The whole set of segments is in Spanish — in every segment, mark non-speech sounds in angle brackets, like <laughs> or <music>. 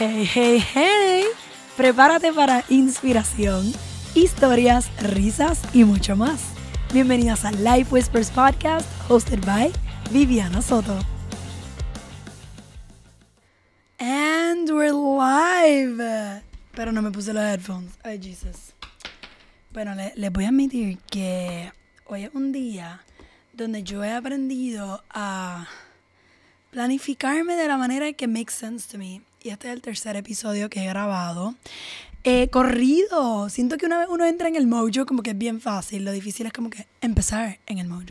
Hey, hey, hey. Prepárate para inspiración, historias, risas y mucho más. Bienvenidas al Life Whispers Podcast, hosted by Viviana Soto. And we're live. Pero no me puse los headphones. Ay, Jesus. Bueno, les voy a admitir que hoy es un día donde yo he aprendido a planificarme de la manera que makes sense to me y este es el tercer episodio que he grabado. Eh, corrido. Siento que una vez uno entra en el mojo, como que es bien fácil. Lo difícil es como que empezar en el mojo.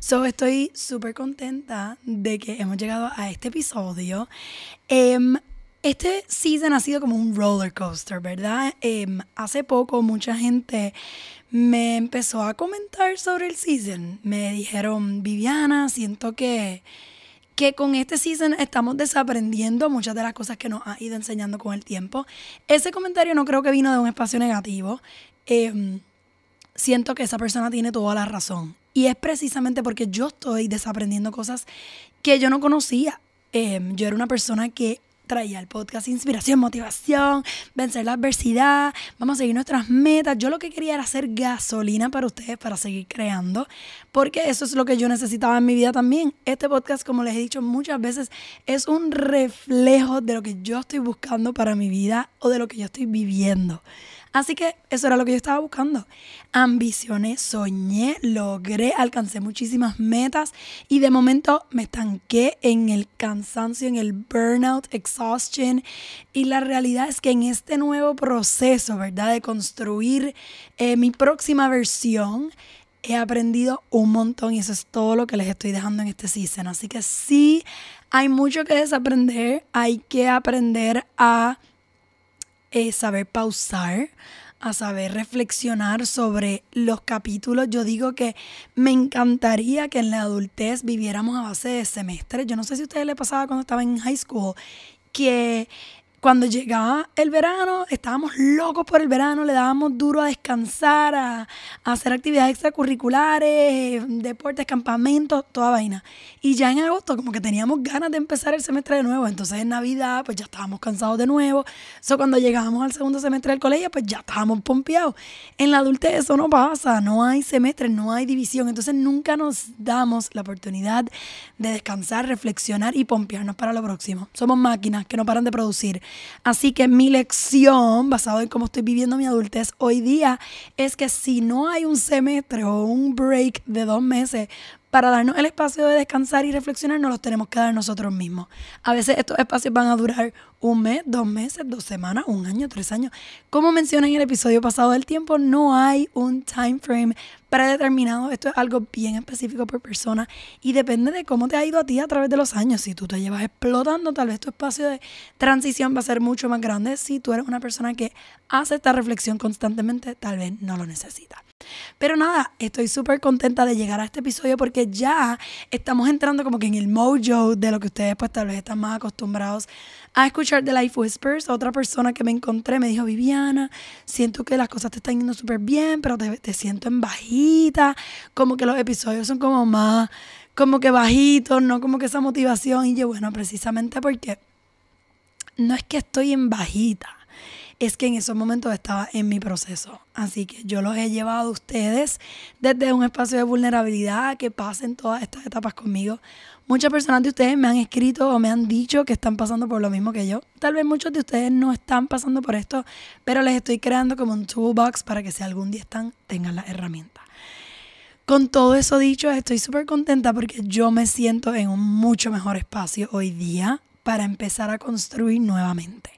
So, estoy súper contenta de que hemos llegado a este episodio. Em, este season ha sido como un roller coaster, ¿verdad? Em, hace poco mucha gente me empezó a comentar sobre el season. Me dijeron, Viviana, siento que que con este season estamos desaprendiendo muchas de las cosas que nos ha ido enseñando con el tiempo. Ese comentario no creo que vino de un espacio negativo. Em, siento que esa persona tiene toda la razón. Y es precisamente porque yo estoy desaprendiendo cosas que yo no conocía. Em, yo era una persona que traía al podcast inspiración, motivación, vencer la adversidad, vamos a seguir nuestras metas. Yo lo que quería era hacer gasolina para ustedes, para seguir creando, porque eso es lo que yo necesitaba en mi vida también. Este podcast, como les he dicho muchas veces, es un reflejo de lo que yo estoy buscando para mi vida o de lo que yo estoy viviendo. Así que eso era lo que yo estaba buscando. Ambicioné, soñé, logré, alcancé muchísimas metas y de momento me estanqué en el cansancio, en el burnout, exhaustion. Y la realidad es que en este nuevo proceso, ¿verdad? De construir eh, mi próxima versión, he aprendido un montón y eso es todo lo que les estoy dejando en este season. Así que sí, hay mucho que desaprender, hay que aprender a eh, saber pausar, a saber reflexionar sobre los capítulos. Yo digo que me encantaría que en la adultez viviéramos a base de semestres. Yo no sé si a ustedes les pasaba cuando estaban en high school, que cuando llegaba el verano, estábamos locos por el verano, le dábamos duro a descansar, a, hacer actividades extracurriculares, eh, deportes, campamentos, toda vaina. Y ya en agosto como que teníamos ganas de empezar el semestre de nuevo, entonces en Navidad pues ya estábamos cansados de nuevo. Eso cuando llegábamos al segundo semestre del colegio pues ya estábamos pompeados. En la adultez eso no pasa, no hay semestre, no hay división, entonces nunca nos damos la oportunidad de descansar, reflexionar y pompearnos para lo próximo. Somos máquinas que no paran de producir. Así que mi lección, basado en cómo estoy viviendo mi adultez hoy día, es que si no hay un semestre o un break de dos meses para darnos el espacio de descansar y reflexionar, nos los tenemos que dar nosotros mismos. A veces estos espacios van a durar un mes, dos meses, dos semanas, un año, tres años. Como mencioné en el episodio pasado del tiempo, no hay un time frame predeterminado. Esto es algo bien específico por persona y depende de cómo te ha ido a ti a través de los años. Si tú te llevas explotando, tal vez tu espacio de transición va a ser mucho más grande. Si tú eres una persona que hace esta reflexión constantemente, tal vez no lo necesitas. Pero nada, estoy súper contenta de llegar a este episodio porque ya estamos entrando como que en el mojo de lo que ustedes pues tal vez están más acostumbrados a escuchar The Life Whispers. Otra persona que me encontré me dijo, Viviana, siento que las cosas te están yendo súper bien, pero te, te, siento en bajita, como que los episodios son como más, como que bajitos, no como que esa motivación. Y yo, bueno, precisamente porque no es que estoy en bajita, es que en esos momentos estaba en mi proceso. Así que yo los he llevado a ustedes desde un espacio de vulnerabilidad, que pasen todas estas etapas conmigo Muchas personas de ustedes me han escrito o me han dicho que están pasando por lo mismo que yo. Tal vez muchos de ustedes no están pasando por esto, pero les estoy creando como un toolbox para que si algún día están, tengan las herramientas. Con todo eso dicho, estoy súper contenta porque yo me siento en un mucho mejor espacio hoy día para empezar a construir nuevamente.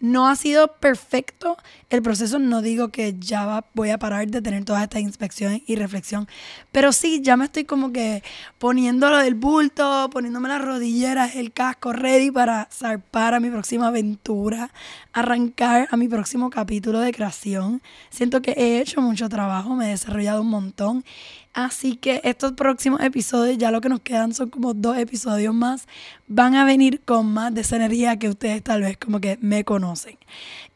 No ha sido perfecto el proceso, no digo que ya voy a parar de tener todas estas inspecciones y reflexión, pero sí, ya me estoy como que poniendo lo del bulto, poniéndome las rodilleras, el casco ready para zarpar a mi próxima aventura, arrancar a mi próximo capítulo de creación. Siento que he hecho mucho trabajo, me he desarrollado un montón Así que estos próximos episodios, ya lo que nos quedan son como dos episodios más, van a venir con más de esa energía que ustedes tal vez como que me conocen.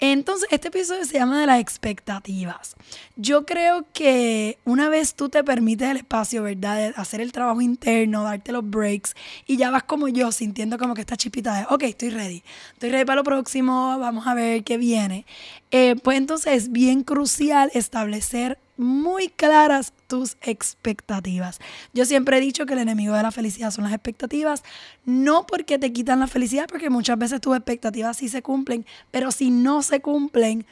Entonces, este episodio se llama de las expectativas. Yo creo que una vez tú te permites el espacio, ¿verdad? hacer el trabajo interno, darte los breaks y ya vas como yo sintiendo como que esta chipita de, ok, estoy ready, estoy ready para lo próximo, vamos a ver qué viene. Eh, pues entonces es bien crucial establecer muy claras tus expectativas. Yo siempre he dicho que el enemigo de la felicidad son las expectativas, no porque te quitan la felicidad, porque muchas veces tus expectativas sí se cumplen, pero si no se cumplen,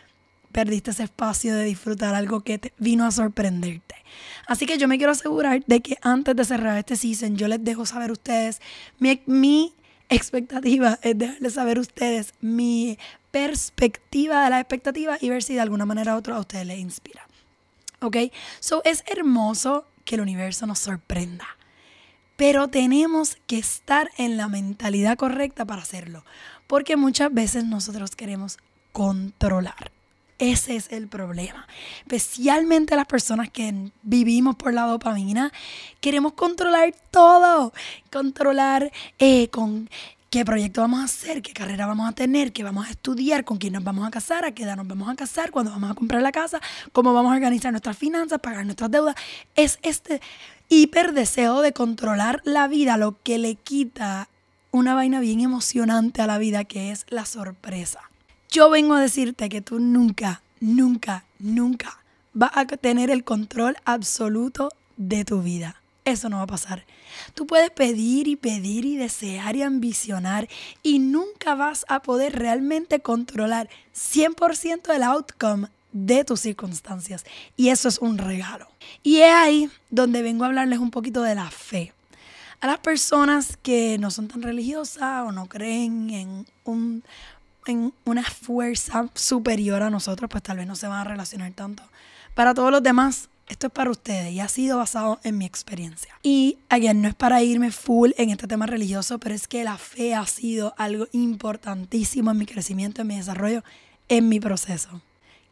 perdiste ese espacio de disfrutar algo que te vino a sorprenderte. Así que yo me quiero asegurar de que antes de cerrar este season, yo les dejo saber a ustedes mi, mi expectativa, <laughs> es dejarles saber a ustedes mi perspectiva de las expectativas y ver si de alguna manera u otra a ustedes les inspira. ¿ok? So es hermoso que el universo nos sorprenda, pero tenemos que estar en la mentalidad correcta para hacerlo, porque muchas veces nosotros queremos controlar. Ese es el problema. Especialmente las personas que vivimos por la dopamina, queremos controlar todo. Controlar eh, con qué proyecto vamos a hacer, qué carrera vamos a tener, qué vamos a estudiar, con quién nos vamos a casar, a qué edad nos vamos a casar, cuándo vamos a comprar la casa, cómo vamos a organizar nuestras finanzas, pagar nuestras deudas. Es este hiperdeseo de controlar la vida lo que le quita una vaina bien emocionante a la vida, que es la sorpresa. Yo vengo a decirte que tú nunca, nunca, nunca vas a tener el control absoluto de tu vida. Eso no va a pasar. Tú puedes pedir y pedir y desear y ambicionar y nunca vas a poder realmente controlar 100% el outcome de tus circunstancias. Y eso es un regalo. Y es ahí donde vengo a hablarles un poquito de la fe. A las personas que no son tan religiosas o no creen en, en una fuerza superior a nosotros, pues tal vez no se van a relacionar tanto. Para todos los demás, esto es para ustedes y ha sido basado en mi experiencia. Y, again, no es para irme full en este tema religioso, pero es que la fe ha sido algo importantísimo en mi crecimiento, en mi desarrollo, en mi proceso.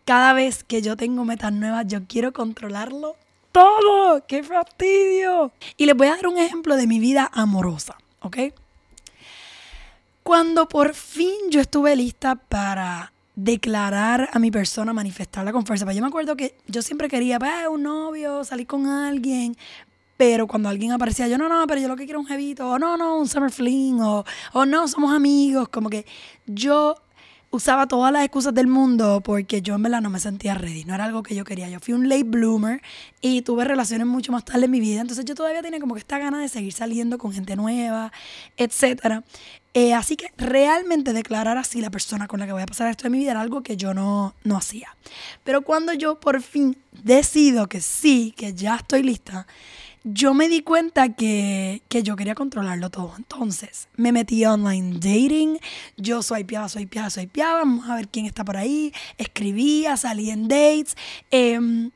Cada vez que yo tengo metas nuevas, yo quiero controlarlo todo. ¡Qué fastidio! Y les voy a dar un ejemplo de mi vida amorosa, ¿ok? Cuando por fin yo estuve lista para declarar a mi persona, manifestarla con fuerza. Pero pues yo me acuerdo que yo siempre quería pues, ah, un novio, salir con alguien, pero cuando alguien aparecía, yo no, no, pero yo lo que quiero es un jevito, o no, no, un summer fling, o, o no, somos amigos, como que yo usaba todas las excusas del mundo porque yo en verdad no me sentía ready, no era algo que yo quería. Yo fui un late bloomer y tuve relaciones mucho más tarde en mi vida, entonces yo todavía tenía como que esta gana de seguir saliendo con gente nueva, etcétera. Eh, así que realmente declarar así la persona con la que voy a pasar el resto de mi vida era algo que yo no, no hacía. Pero cuando yo por fin decido que sí, que ya estoy lista, yo me di cuenta que, que, yo quería controlarlo todo. Entonces, me metí online dating, yo soy swipeaba, swipeaba, swipeaba, vamos a ver quién está por ahí, escribía, salí en dates, em,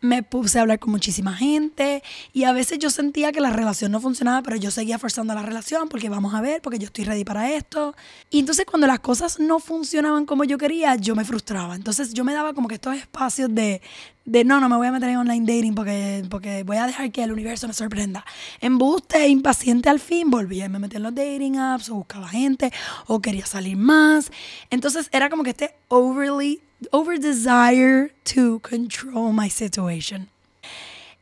me puse a hablar con muchísima gente y a veces yo sentía que la relación no funcionaba, pero yo seguía forzando la relación porque vamos a ver, porque yo estoy ready para esto. Y entonces cuando las cosas no funcionaban como yo quería, yo me frustraba. Entonces yo me daba como que estos espacios de de no, no me voy a meter en online dating porque, porque voy a dejar que el universo me sorprenda. En Embuste, impaciente al fin, volví a me meter en los dating apps o buscaba gente o quería salir más. Entonces era como que este overly, over desire to control my situation.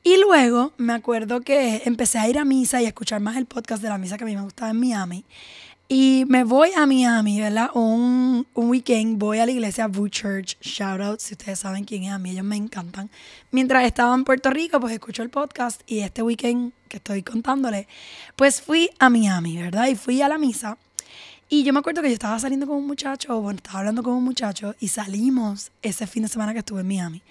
Y luego me acuerdo que empecé a ir a misa y a escuchar más el podcast de la misa que a mí me gustaba en Miami. Y me voy a Miami, ¿verdad? Un, un weekend voy a la iglesia Boo Church. Shout out si ustedes saben quién es. A mí ellos me encantan. Mientras estaba en Puerto Rico, pues escucho el podcast y este weekend que estoy contándole, pues fui a Miami, ¿verdad? Y fui a la misa. Y yo me acuerdo que yo estaba saliendo con un muchacho, bueno, estaba hablando con un muchacho y salimos ese fin de semana que estuve en Miami.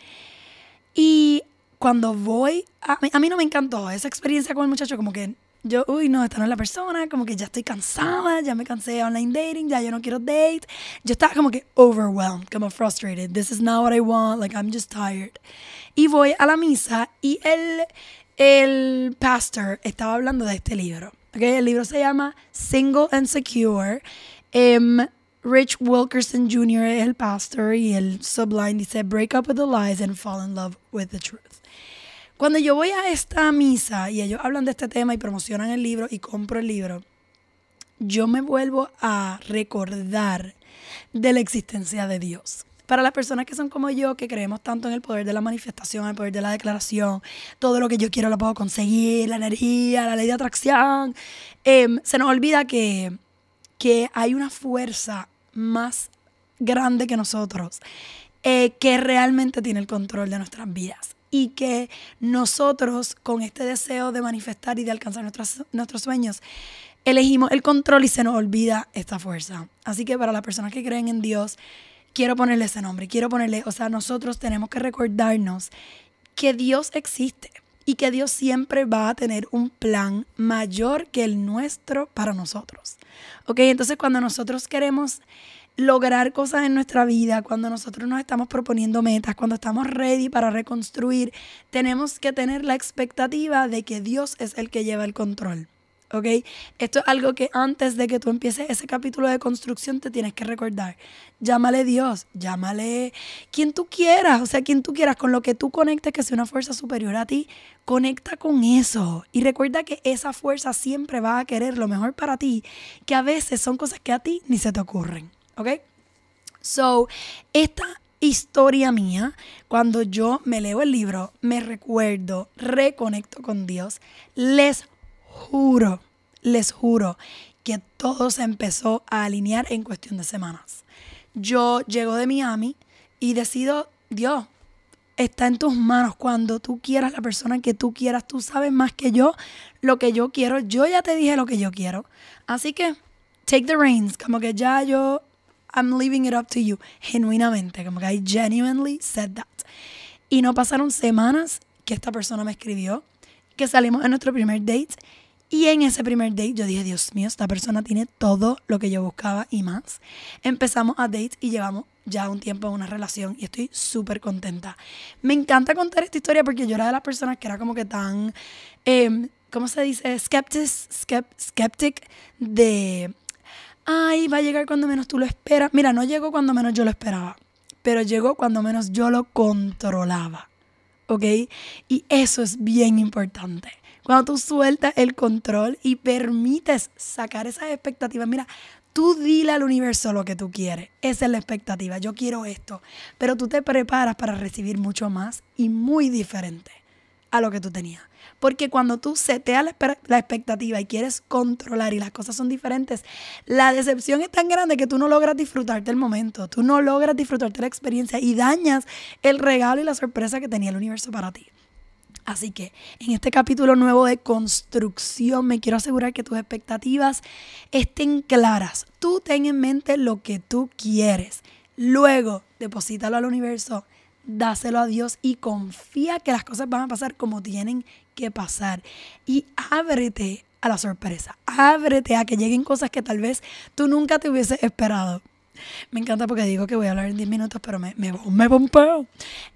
Y cuando voy, a mí, a mí no me encantó esa experiencia con el muchacho, como que yo, uy, no, esta no es la persona, como que ya estoy cansada, ya me cansé de online dating, ya yo no quiero date. Yo estaba como que overwhelmed, como frustrated. This is not what I want, like I'm just tired. Y voy a la misa y el, el pastor estaba hablando de este libro. ¿okay? El libro se llama Single and Secure. Em, Rich Wilkerson Jr. el pastor y el subline dice Break up with the lies and fall in love with the truth. Cuando yo voy a esta misa y ellos hablan de este tema y promocionan el libro y compro el libro, yo me vuelvo a recordar de la existencia de Dios. Para las personas que son como yo, que creemos tanto en el poder de la manifestación, el poder de la declaración, todo lo que yo quiero lo puedo conseguir, la energía, la ley de atracción, em, se nos olvida que, hay una fuerza más grande que nosotros eh, que realmente tiene el control de nuestras vidas y que nosotros con este deseo de manifestar y de alcanzar nuestros, nuestros sueños, elegimos el control y se nos olvida esta fuerza. Así que para las personas que creen en Dios, quiero ponerle ese nombre, quiero ponerle, o sea, nosotros tenemos que recordarnos que Dios existe y que Dios siempre va a tener un plan mayor que el nuestro para nosotros. ¿Ok? Entonces cuando nosotros queremos lograr cosas en nuestra vida, cuando nosotros nos estamos proponiendo metas, cuando estamos ready para reconstruir, tenemos que tener la expectativa de que Dios es el que lleva el control. Esto es algo que antes de que tú empieces ese capítulo de construcción te tienes que recordar. Llámale Dios, llámale quien tú quieras, o sea, quien tú quieras, con lo que tú conectes, que sea una fuerza superior a ti, conecta con eso. Y recuerda que esa fuerza siempre va a querer lo mejor para ti, que a veces son cosas que a ti ni se te ocurren. ¿ok? So, esta historia mía, cuando yo me leo el libro, me recuerdo, reconecto con Dios, les juro, les juro que todo se empezó a alinear en cuestión de semanas. Yo llego de Miami y decido, Dios, está en tus manos. Cuando tú quieras, la persona que tú quieras, tú sabes más que yo lo que yo quiero. Yo ya te dije lo que yo quiero. Así que, take the reins. Como que ya yo I'm leaving it up to you. Genuinamente, como que I genuinely said that. Y no pasaron semanas que esta persona me escribió, que salimos en nuestro primer date. Y en ese primer date yo dije, Dios mío, esta persona tiene todo lo que yo buscaba y más. Empezamos a date y llevamos ya un tiempo en una relación y estoy súper contenta. Me encanta contar esta historia porque yo era de las personas que era como que tan, em, ¿cómo se dice? Skeptic, skeptic de ay, va a llegar cuando menos tú lo esperas. Mira, no llegó cuando menos yo lo esperaba, pero llegó cuando menos yo lo controlaba. ¿Ok? Y eso es bien importante. Cuando tú sueltas el control y permites sacar esas expectativas, mira, tú dile al universo lo que tú quieres. Esa es la expectativa. Yo quiero esto. Pero tú te preparas para recibir mucho más y muy diferente a lo que tú tenías. Porque cuando tú seteas la, expectativa y quieres controlar y las cosas son diferentes, la decepción es tan grande que tú no logras disfrutarte el momento, tú no logras disfrutarte la experiencia y dañas el regalo y la sorpresa que tenía el universo para ti. Así que en este capítulo nuevo de construcción me quiero asegurar que tus expectativas estén claras. Tú ten en mente lo que tú quieres. Luego, deposítalo al universo dáselo a Dios y confía que las cosas van a pasar como tienen que pasar. Y ábrete a la sorpresa, ábrete a que lleguen cosas que tal vez tú nunca te hubieses esperado. Me encanta porque digo que voy a hablar en 10 minutos, pero me, me,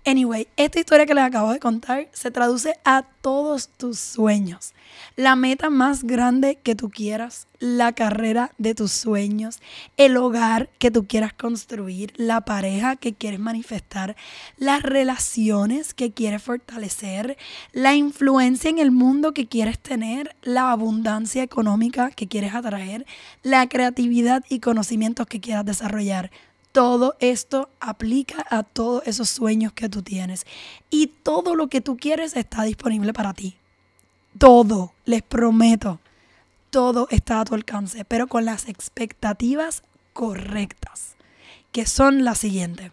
Anyway, esta historia que les acabo de contar se traduce a todos tus sueños, la meta más grande que tú quieras, la carrera de tus sueños, el hogar que tú quieras construir, la pareja que quieres manifestar, las relaciones que quieres fortalecer, la influencia en el mundo que quieres tener, la abundancia económica que quieres atraer, la creatividad y conocimientos que quieras desarrollar todo esto aplica a todos esos sueños que tú tienes. Y todo lo que tú quieres está disponible para ti. Todo, les prometo, todo está a tu alcance, pero con las expectativas correctas, que son las siguientes.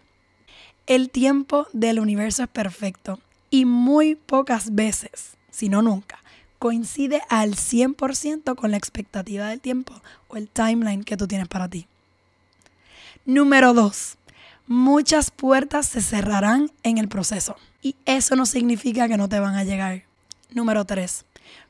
El tiempo del universo es perfecto y muy pocas veces, si no nunca, coincide al 100% con la expectativa del tiempo o el timeline que tú tienes para ti. Número dos, muchas puertas se cerrarán en el proceso. Y eso no significa que no te van a llegar. Número tres,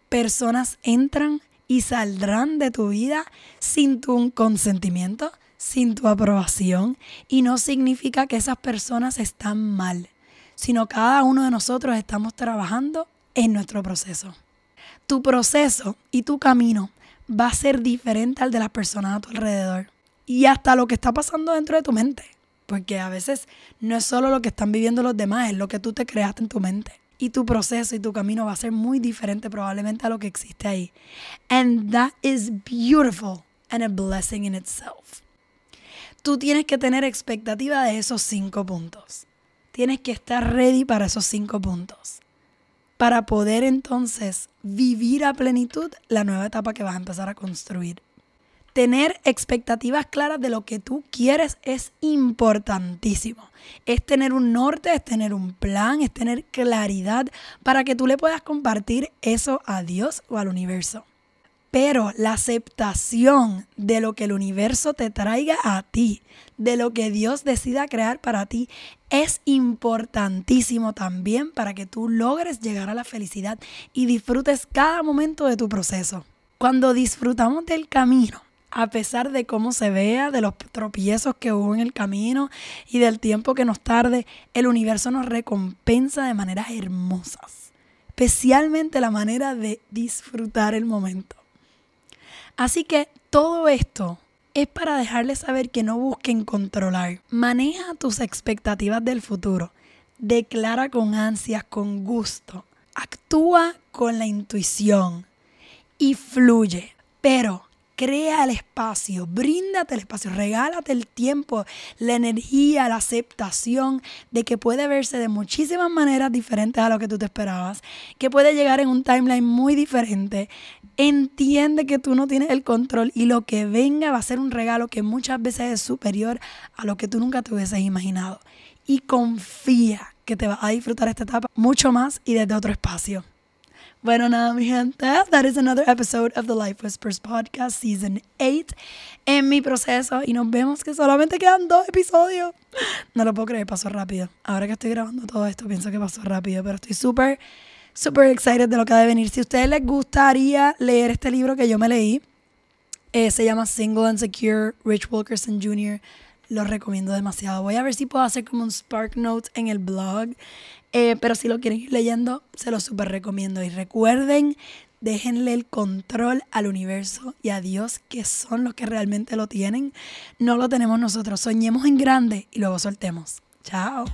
personas entran y saldrán de tu vida sin tu consentimiento, sin tu aprobación. Y no significa que esas personas están mal, sino cada uno de nosotros estamos trabajando en nuestro proceso. Tu proceso y tu camino va a ser diferente al de las personas a tu alrededor y hasta lo que está pasando dentro de tu mente. Porque a veces no es solo lo que están viviendo los demás, es lo que tú te creaste en tu mente. Y tu proceso y tu camino va a ser muy diferente probablemente a lo que existe ahí. And that is beautiful and a blessing in itself. Tú tienes que tener expectativa de esos cinco puntos. Tienes que estar ready para esos cinco puntos. Para poder entonces vivir a plenitud la nueva etapa que vas a empezar a construir tener expectativas claras de lo que tú quieres es importantísimo. Es tener un norte, es tener un plan, es tener claridad para que tú le puedas compartir eso a Dios o al universo. Pero la aceptación de lo que el universo te traiga a ti, de lo que Dios decida crear para ti, es importantísimo también para que tú logres llegar a la felicidad y disfrutes cada momento de tu proceso. Cuando disfrutamos del camino, a pesar de cómo se vea, de los tropiezos que hubo en el camino y del tiempo que nos tarde, el universo nos recompensa de maneras hermosas, especialmente la manera de disfrutar el momento. Así que todo esto es para dejarles saber que no busquen controlar. Maneja tus expectativas del futuro. Declara con ansias, con gusto. Actúa con la intuición y fluye. Pero crea el espacio, bríndate el espacio, regálate el tiempo, la energía, la aceptación de que puede verse de muchísimas maneras diferentes a lo que tú te esperabas, que puede llegar en un timeline muy diferente. Entiende que tú no tienes el control y lo que venga va a ser un regalo que muchas veces es superior a lo que tú nunca te hubieses imaginado. Y confía que te va a disfrutar esta etapa mucho más y desde otro espacio. Bueno, nada, mi gente. That is another episode of the Life Whispers Podcast Season 8 en mi proceso. Y nos vemos que solamente quedan dos episodios. No lo puedo creer, pasó rápido. Ahora que estoy grabando todo esto, pienso que pasó rápido, pero estoy súper, súper excited de lo que ha de venir. Si a ustedes les gustaría leer este libro que yo me leí, eh, se llama Single and Secure, Rich Wilkerson Jr. Lo recomiendo demasiado. Voy a ver si puedo hacer como un Spark Note en el blog. Eh, pero si lo quieren ir leyendo, se lo súper recomiendo. Y recuerden, déjenle el control al universo y a Dios, que son los que realmente lo tienen. No lo tenemos nosotros. Soñemos en grande y luego soltemos. Chao.